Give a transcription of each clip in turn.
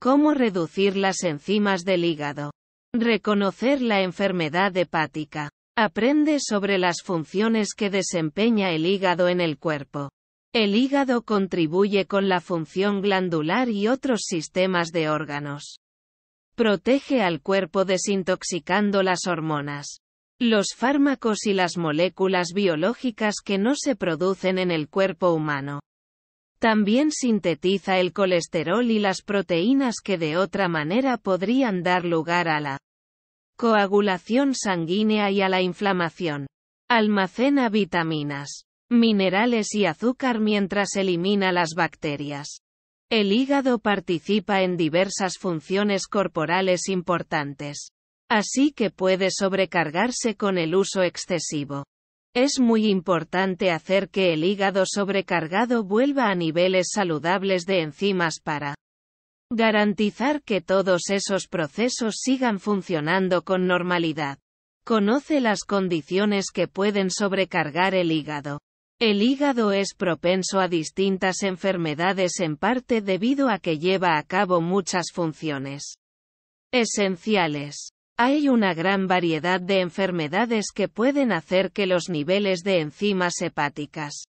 Cómo reducir las enzimas del hígado. Reconocer la enfermedad hepática. Aprende sobre las funciones que desempeña el hígado en el cuerpo. El hígado contribuye con la función glandular y otros sistemas de órganos. Protege al cuerpo desintoxicando las hormonas. Los fármacos y las moléculas biológicas que no se producen en el cuerpo humano. También sintetiza el colesterol y las proteínas que de otra manera podrían dar lugar a la coagulación sanguínea y a la inflamación. Almacena vitaminas, minerales y azúcar mientras elimina las bacterias. El hígado participa en diversas funciones corporales importantes. Así que puede sobrecargarse con el uso excesivo. Es muy importante hacer que el hígado sobrecargado vuelva a niveles saludables de enzimas para garantizar que todos esos procesos sigan funcionando con normalidad. Conoce las condiciones que pueden sobrecargar el hígado. El hígado es propenso a distintas enfermedades en parte debido a que lleva a cabo muchas funciones esenciales. Hay una gran variedad de enfermedades que pueden hacer que los niveles de enzimas hepáticas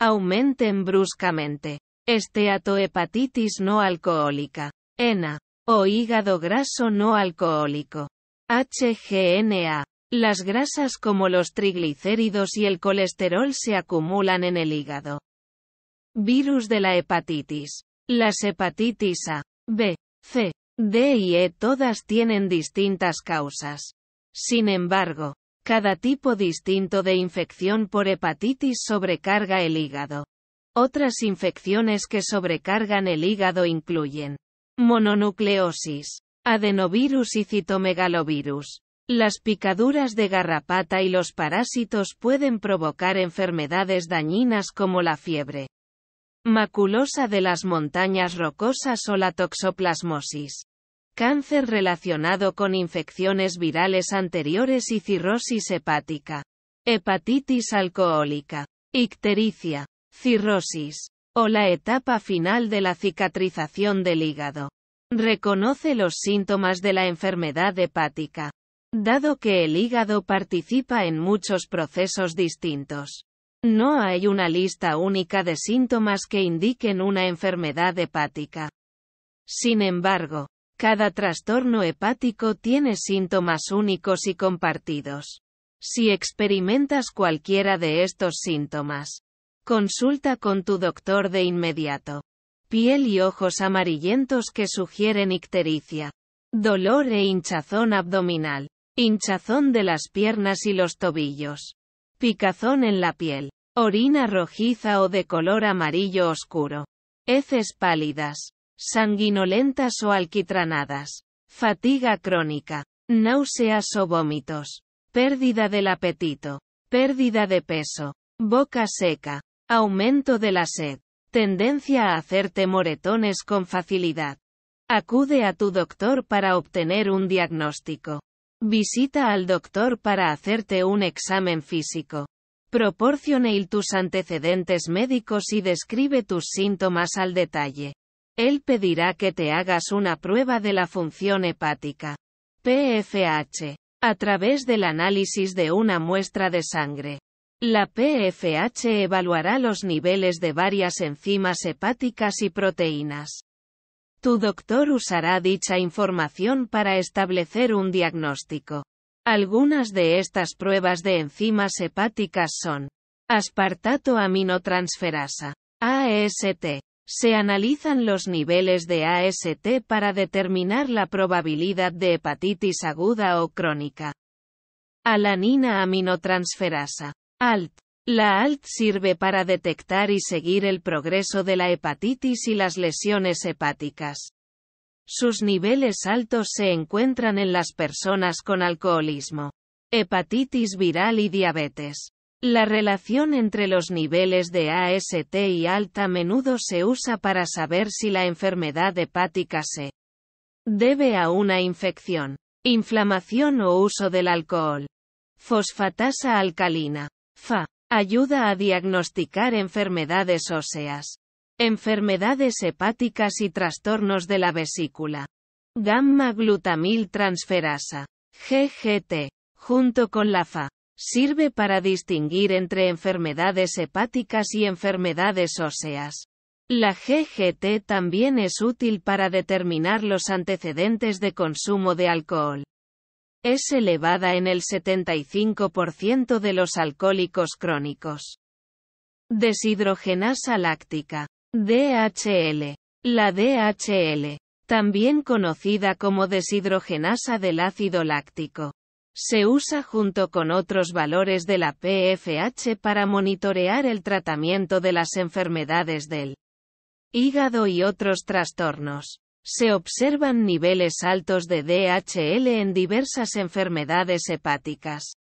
aumenten bruscamente. Esteatohepatitis no alcohólica, ENA, o hígado graso no alcohólico, HGNA. Las grasas como los triglicéridos y el colesterol se acumulan en el hígado. Virus de la hepatitis. Las hepatitis A, B, C, D y E todas tienen distintas causas. Sin embargo, cada tipo distinto de infección por hepatitis sobrecarga el hígado. Otras infecciones que sobrecargan el hígado incluyen mononucleosis, adenovirus y citomegalovirus. Las picaduras de garrapata y los parásitos pueden provocar enfermedades dañinas como la fiebre maculosa de las montañas rocosas o la toxoplasmosis cáncer relacionado con infecciones virales anteriores y cirrosis hepática, hepatitis alcohólica, ictericia, cirrosis, o la etapa final de la cicatrización del hígado. Reconoce los síntomas de la enfermedad hepática. Dado que el hígado participa en muchos procesos distintos. No hay una lista única de síntomas que indiquen una enfermedad hepática. Sin embargo, cada trastorno hepático tiene síntomas únicos y compartidos. Si experimentas cualquiera de estos síntomas, consulta con tu doctor de inmediato. Piel y ojos amarillentos que sugieren ictericia. Dolor e hinchazón abdominal. Hinchazón de las piernas y los tobillos. Picazón en la piel. Orina rojiza o de color amarillo oscuro. Heces pálidas sanguinolentas o alquitranadas, fatiga crónica, náuseas o vómitos, pérdida del apetito, pérdida de peso, boca seca, aumento de la sed, tendencia a hacerte moretones con facilidad. Acude a tu doctor para obtener un diagnóstico. Visita al doctor para hacerte un examen físico. Proporcione tus antecedentes médicos y describe tus síntomas al detalle. Él pedirá que te hagas una prueba de la función hepática. PFH. A través del análisis de una muestra de sangre. La PFH evaluará los niveles de varias enzimas hepáticas y proteínas. Tu doctor usará dicha información para establecer un diagnóstico. Algunas de estas pruebas de enzimas hepáticas son aspartato aminotransferasa, AST, se analizan los niveles de AST para determinar la probabilidad de hepatitis aguda o crónica. Alanina aminotransferasa. ALT. La ALT sirve para detectar y seguir el progreso de la hepatitis y las lesiones hepáticas. Sus niveles altos se encuentran en las personas con alcoholismo, hepatitis viral y diabetes. La relación entre los niveles de AST y alta a menudo se usa para saber si la enfermedad hepática se debe a una infección, inflamación o uso del alcohol. Fosfatasa alcalina, FA, ayuda a diagnosticar enfermedades óseas, enfermedades hepáticas y trastornos de la vesícula. Gamma glutamil transferasa, GGT, junto con la FA Sirve para distinguir entre enfermedades hepáticas y enfermedades óseas. La GGT también es útil para determinar los antecedentes de consumo de alcohol. Es elevada en el 75% de los alcohólicos crónicos. Deshidrogenasa láctica. DHL. La DHL, también conocida como deshidrogenasa del ácido láctico, se usa junto con otros valores de la PFH para monitorear el tratamiento de las enfermedades del hígado y otros trastornos. Se observan niveles altos de DHL en diversas enfermedades hepáticas,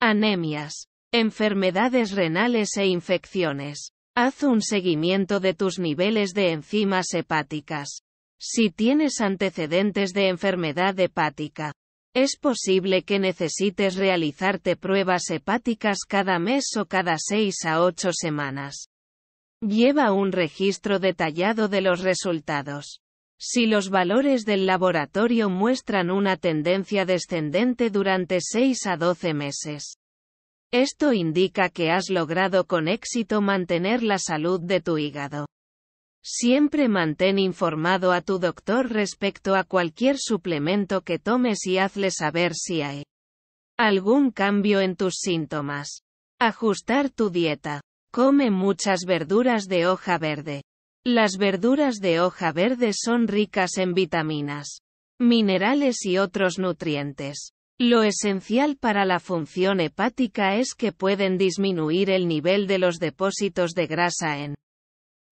anemias, enfermedades renales e infecciones. Haz un seguimiento de tus niveles de enzimas hepáticas. Si tienes antecedentes de enfermedad hepática, es posible que necesites realizarte pruebas hepáticas cada mes o cada 6 a 8 semanas. Lleva un registro detallado de los resultados. Si los valores del laboratorio muestran una tendencia descendente durante 6 a 12 meses, esto indica que has logrado con éxito mantener la salud de tu hígado. Siempre mantén informado a tu doctor respecto a cualquier suplemento que tomes y hazle saber si hay algún cambio en tus síntomas. Ajustar tu dieta. Come muchas verduras de hoja verde. Las verduras de hoja verde son ricas en vitaminas, minerales y otros nutrientes. Lo esencial para la función hepática es que pueden disminuir el nivel de los depósitos de grasa en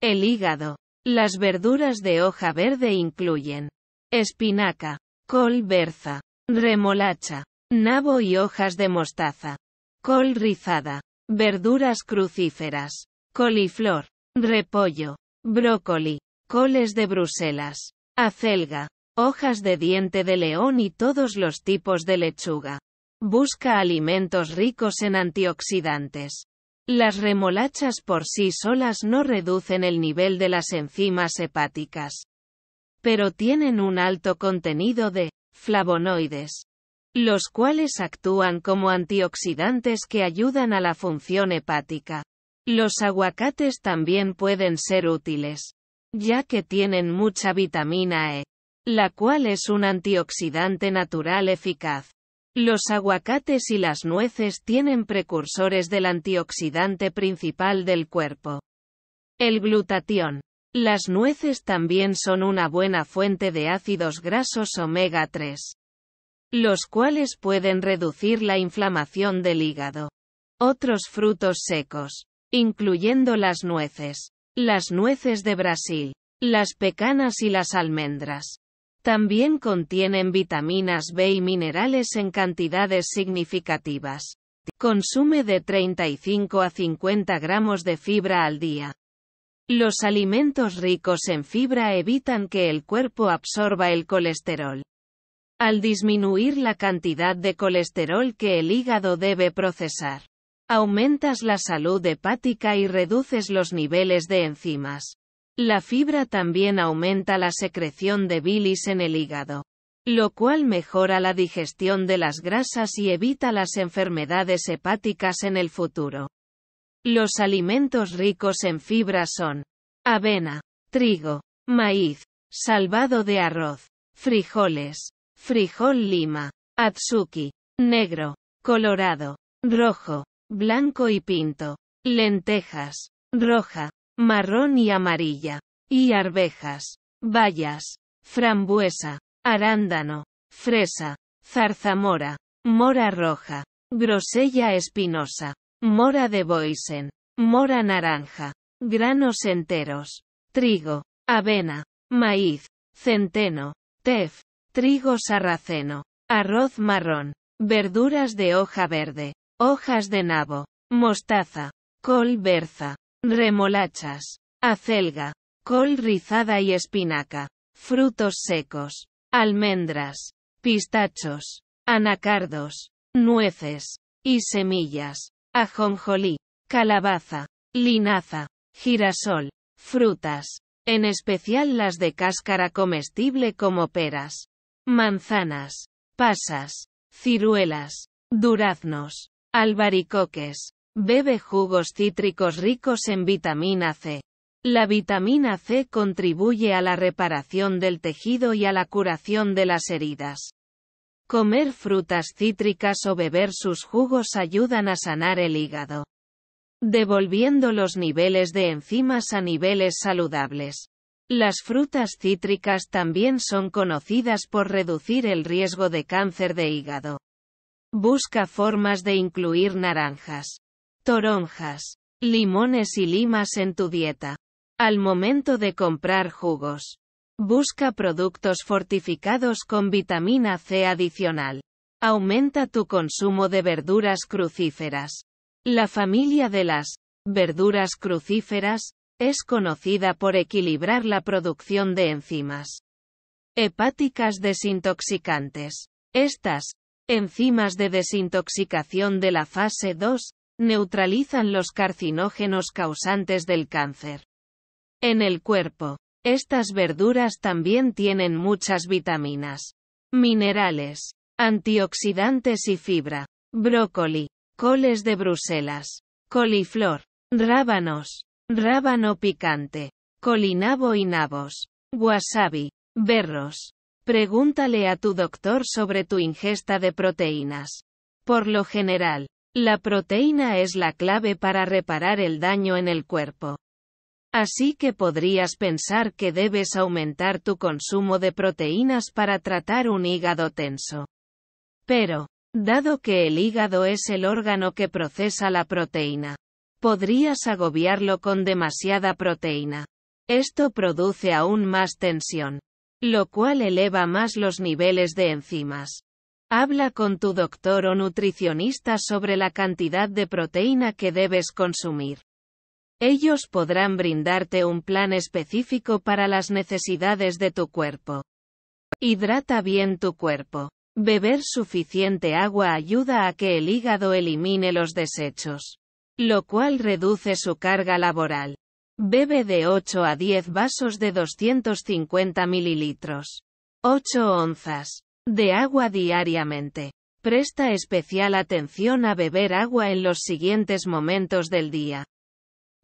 el hígado. Las verduras de hoja verde incluyen espinaca, col berza, remolacha, nabo y hojas de mostaza, col rizada, verduras crucíferas, coliflor, repollo, brócoli, coles de Bruselas, acelga, hojas de diente de león y todos los tipos de lechuga. Busca alimentos ricos en antioxidantes. Las remolachas por sí solas no reducen el nivel de las enzimas hepáticas, pero tienen un alto contenido de flavonoides, los cuales actúan como antioxidantes que ayudan a la función hepática. Los aguacates también pueden ser útiles, ya que tienen mucha vitamina E, la cual es un antioxidante natural eficaz. Los aguacates y las nueces tienen precursores del antioxidante principal del cuerpo. El glutatión. Las nueces también son una buena fuente de ácidos grasos omega 3, los cuales pueden reducir la inflamación del hígado. Otros frutos secos, incluyendo las nueces, las nueces de Brasil, las pecanas y las almendras, también contienen vitaminas B y minerales en cantidades significativas. Consume de 35 a 50 gramos de fibra al día. Los alimentos ricos en fibra evitan que el cuerpo absorba el colesterol. Al disminuir la cantidad de colesterol que el hígado debe procesar, aumentas la salud hepática y reduces los niveles de enzimas. La fibra también aumenta la secreción de bilis en el hígado, lo cual mejora la digestión de las grasas y evita las enfermedades hepáticas en el futuro. Los alimentos ricos en fibra son avena, trigo, maíz, salvado de arroz, frijoles, frijol lima, atsuki, negro, colorado, rojo, blanco y pinto, lentejas, roja, marrón y amarilla. Y arvejas, bayas, frambuesa, arándano, fresa, zarzamora, mora roja, grosella espinosa, mora de Boisen, mora naranja, granos enteros, trigo, avena, maíz, centeno, tef, trigo sarraceno, arroz marrón, verduras de hoja verde, hojas de nabo, mostaza, col berza, remolachas, acelga, col rizada y espinaca, frutos secos, almendras, pistachos, anacardos, nueces, y semillas, ajonjolí, calabaza, linaza, girasol, frutas, en especial las de cáscara comestible como peras, manzanas, pasas, ciruelas, duraznos, albaricoques, Bebe jugos cítricos ricos en vitamina C. La vitamina C contribuye a la reparación del tejido y a la curación de las heridas. Comer frutas cítricas o beber sus jugos ayudan a sanar el hígado, devolviendo los niveles de enzimas a niveles saludables. Las frutas cítricas también son conocidas por reducir el riesgo de cáncer de hígado. Busca formas de incluir naranjas, toronjas, limones y limas en tu dieta. Al momento de comprar jugos, busca productos fortificados con vitamina C adicional. Aumenta tu consumo de verduras crucíferas. La familia de las verduras crucíferas es conocida por equilibrar la producción de enzimas hepáticas desintoxicantes. Estas enzimas de desintoxicación de la fase 2 neutralizan los carcinógenos causantes del cáncer. En el cuerpo, estas verduras también tienen muchas vitaminas, minerales, antioxidantes y fibra. Brócoli, coles de Bruselas, coliflor, rábanos, rábano picante, colinabo y nabos, wasabi, berros. Pregúntale a tu doctor sobre tu ingesta de proteínas. Por lo general, la proteína es la clave para reparar el daño en el cuerpo. Así que podrías pensar que debes aumentar tu consumo de proteínas para tratar un hígado tenso. Pero, dado que el hígado es el órgano que procesa la proteína, podrías agobiarlo con demasiada proteína. Esto produce aún más tensión, lo cual eleva más los niveles de enzimas. Habla con tu doctor o nutricionista sobre la cantidad de proteína que debes consumir. Ellos podrán brindarte un plan específico para las necesidades de tu cuerpo. Hidrata bien tu cuerpo. Beber suficiente agua ayuda a que el hígado elimine los desechos, lo cual reduce su carga laboral. Bebe de 8 a 10 vasos de 250 mililitros. 8 onzas de agua diariamente. Presta especial atención a beber agua en los siguientes momentos del día.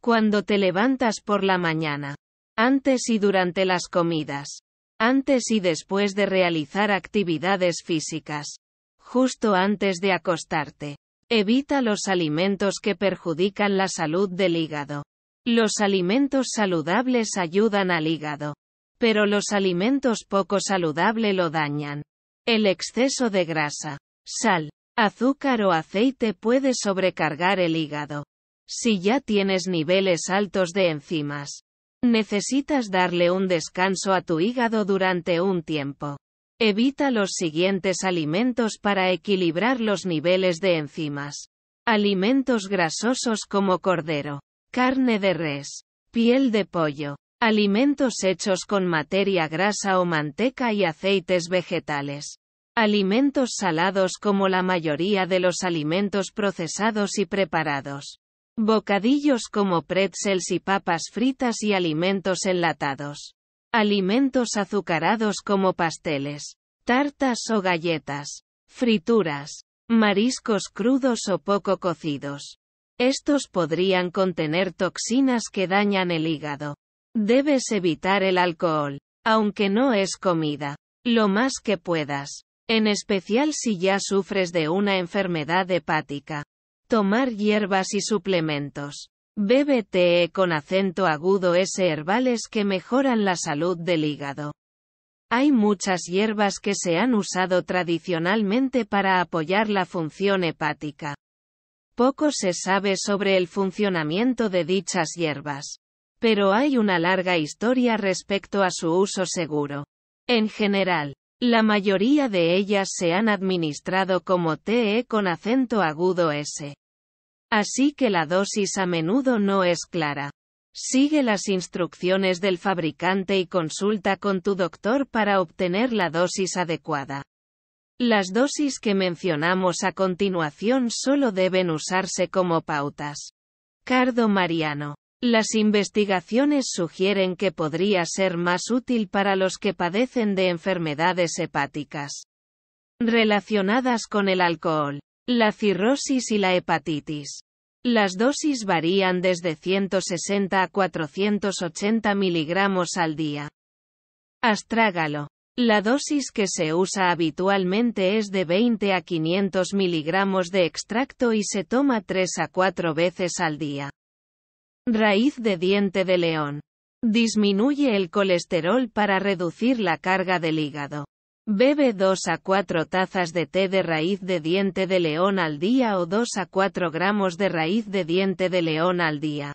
Cuando te levantas por la mañana. Antes y durante las comidas. Antes y después de realizar actividades físicas. Justo antes de acostarte. Evita los alimentos que perjudican la salud del hígado. Los alimentos saludables ayudan al hígado. Pero los alimentos poco saludables lo dañan. El exceso de grasa, sal, azúcar o aceite puede sobrecargar el hígado. Si ya tienes niveles altos de enzimas, necesitas darle un descanso a tu hígado durante un tiempo. Evita los siguientes alimentos para equilibrar los niveles de enzimas. Alimentos grasosos como cordero, carne de res, piel de pollo, Alimentos hechos con materia grasa o manteca y aceites vegetales. Alimentos salados como la mayoría de los alimentos procesados y preparados. Bocadillos como pretzels y papas fritas y alimentos enlatados. Alimentos azucarados como pasteles, tartas o galletas. Frituras. Mariscos crudos o poco cocidos. Estos podrían contener toxinas que dañan el hígado. Debes evitar el alcohol, aunque no es comida, lo más que puedas, en especial si ya sufres de una enfermedad hepática. Tomar hierbas y suplementos. Bebe té con acento agudo S herbales que mejoran la salud del hígado. Hay muchas hierbas que se han usado tradicionalmente para apoyar la función hepática. Poco se sabe sobre el funcionamiento de dichas hierbas. Pero hay una larga historia respecto a su uso seguro. En general, la mayoría de ellas se han administrado como TE con acento agudo S. Así que la dosis a menudo no es clara. Sigue las instrucciones del fabricante y consulta con tu doctor para obtener la dosis adecuada. Las dosis que mencionamos a continuación solo deben usarse como pautas. Cardo Mariano las investigaciones sugieren que podría ser más útil para los que padecen de enfermedades hepáticas relacionadas con el alcohol, la cirrosis y la hepatitis. Las dosis varían desde 160 a 480 miligramos al día. Astrágalo. La dosis que se usa habitualmente es de 20 a 500 miligramos de extracto y se toma 3 a 4 veces al día. Raíz de diente de león. Disminuye el colesterol para reducir la carga del hígado. Bebe 2 a 4 tazas de té de raíz de diente de león al día o 2 a 4 gramos de raíz de diente de león al día.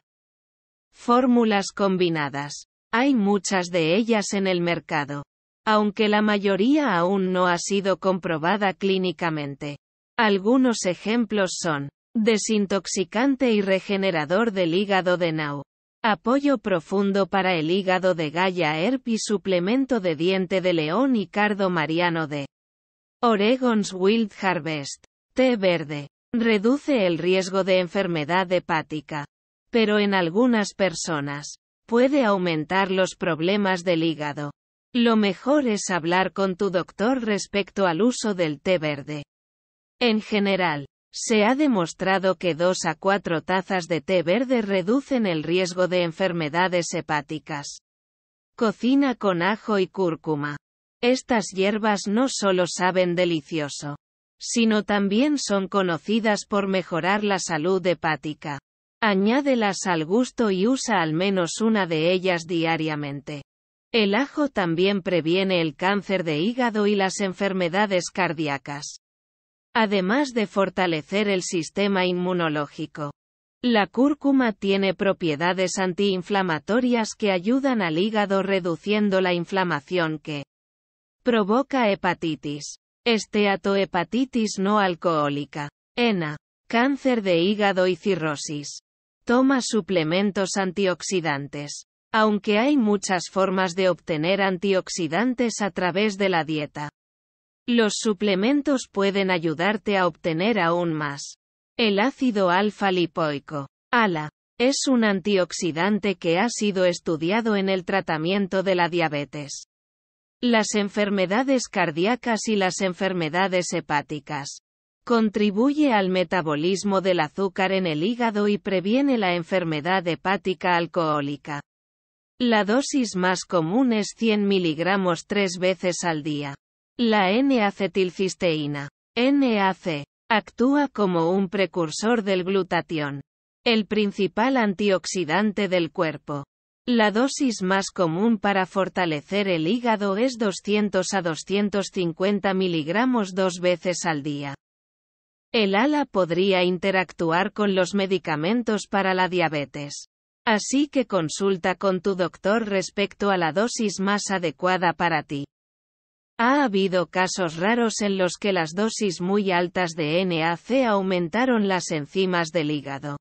Fórmulas combinadas. Hay muchas de ellas en el mercado. Aunque la mayoría aún no ha sido comprobada clínicamente. Algunos ejemplos son Desintoxicante y regenerador del hígado de Nau. Apoyo profundo para el hígado de Gaia herp y suplemento de diente de león y cardo mariano de Oregon's Wild Harvest. Té verde. Reduce el riesgo de enfermedad hepática. Pero en algunas personas, puede aumentar los problemas del hígado. Lo mejor es hablar con tu doctor respecto al uso del té verde. En general, se ha demostrado que dos a cuatro tazas de té verde reducen el riesgo de enfermedades hepáticas. Cocina con ajo y cúrcuma. Estas hierbas no solo saben delicioso, sino también son conocidas por mejorar la salud hepática. Añádelas al gusto y usa al menos una de ellas diariamente. El ajo también previene el cáncer de hígado y las enfermedades cardíacas además de fortalecer el sistema inmunológico. La cúrcuma tiene propiedades antiinflamatorias que ayudan al hígado reduciendo la inflamación que provoca hepatitis, esteatohepatitis no alcohólica, ENA, cáncer de hígado y cirrosis. Toma suplementos antioxidantes. Aunque hay muchas formas de obtener antioxidantes a través de la dieta. Los suplementos pueden ayudarte a obtener aún más. El ácido alfa-lipoico, ALA, es un antioxidante que ha sido estudiado en el tratamiento de la diabetes, las enfermedades cardíacas y las enfermedades hepáticas. Contribuye al metabolismo del azúcar en el hígado y previene la enfermedad hepática alcohólica. La dosis más común es 100 miligramos tres veces al día. La N-acetilcisteína, NAC, actúa como un precursor del glutatión, el principal antioxidante del cuerpo. La dosis más común para fortalecer el hígado es 200 a 250 miligramos dos veces al día. El ALA podría interactuar con los medicamentos para la diabetes. Así que consulta con tu doctor respecto a la dosis más adecuada para ti. Ha habido casos raros en los que las dosis muy altas de NAC aumentaron las enzimas del hígado.